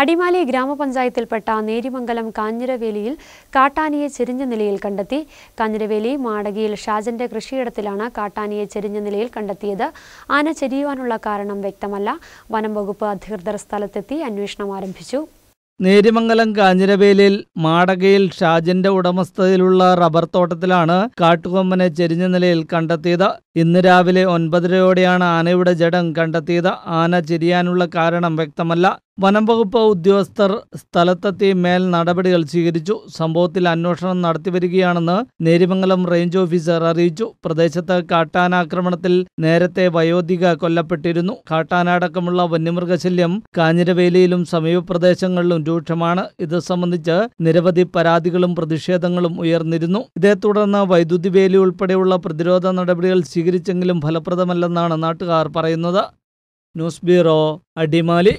അടിമാലി ഗ്രാമപഞ്ചായത്തിൽപ്പെട്ട നേരിമംഗലം കാഞ്ഞിരവേലിയിൽ കാട്ടാനിയെ ചെരിഞ്ഞ നിലയിൽ കണ്ടെത്തി കാഞ്ഞിരവേലി മാടകിയിൽ ഷാജന്റെ കൃഷിയിടത്തിലാണ് കാട്ടാനിയെ ചെരിഞ്ഞ നിലയിൽ കണ്ടെത്തിയത് ആന ചെരിയുവാനുള്ള കാരണം വ്യക്തമല്ല വനം വകുപ്പ് അധികൃതർ സ്ഥലത്തെത്തി അന്വേഷണം ആരംഭിച്ചു നേരിമംഗലം കാഞ്ഞിരവേലിൽ മാടകയിൽ ഷാജന്റെ ഉടമസ്ഥതയിലുള്ള റബ്ബർ തോട്ടത്തിലാണ് കാട്ടുകൊമ്പനെ ചെരിഞ്ഞ നിലയിൽ കണ്ടെത്തിയത് ഇന്ന് രാവിലെ ഒൻപതരയോടെയാണ് ആനയുടെ ജഡം കണ്ടെത്തിയത് ആന ചിരിയാനുള്ള കാരണം വ്യക്തമല്ല വനം വകുപ്പ് ഉദ്യോഗസ്ഥർ സ്ഥലത്തെത്തി മേൽ നടപടികൾ സ്വീകരിച്ചു സംഭവത്തിൽ അന്വേഷണം നടത്തിവരികയാണെന്ന് നേരിമംഗലം റേഞ്ച് ഓഫീസർ അറിയിച്ചു പ്രദേശത്ത് കാട്ടാനാക്രമണത്തിൽ നേരത്തെ വയോധിക കൊല്ലപ്പെട്ടിരുന്നു കാട്ടാനടക്കമുള്ള വന്യമൃഗശല്യം കാഞ്ഞിരവേലിയിലും സമീപപ്രദേശങ്ങളിലും രൂക്ഷമാണ് ഇത് സംബന്ധിച്ച് നിരവധി പരാതികളും പ്രതിഷേധങ്ങളും ഉയർന്നിരുന്നു ഇതേ തുടർന്ന് വൈദ്യുതി വേലി ഉൾപ്പെടെയുള്ള പ്രതിരോധ നടപടികൾ സ്വീകരിച്ചെങ്കിലും ഫലപ്രദമല്ലെന്നാണ് നാട്ടുകാർ പറയുന്നത് ന്യൂസ് ബ്യൂറോ അടിമാലി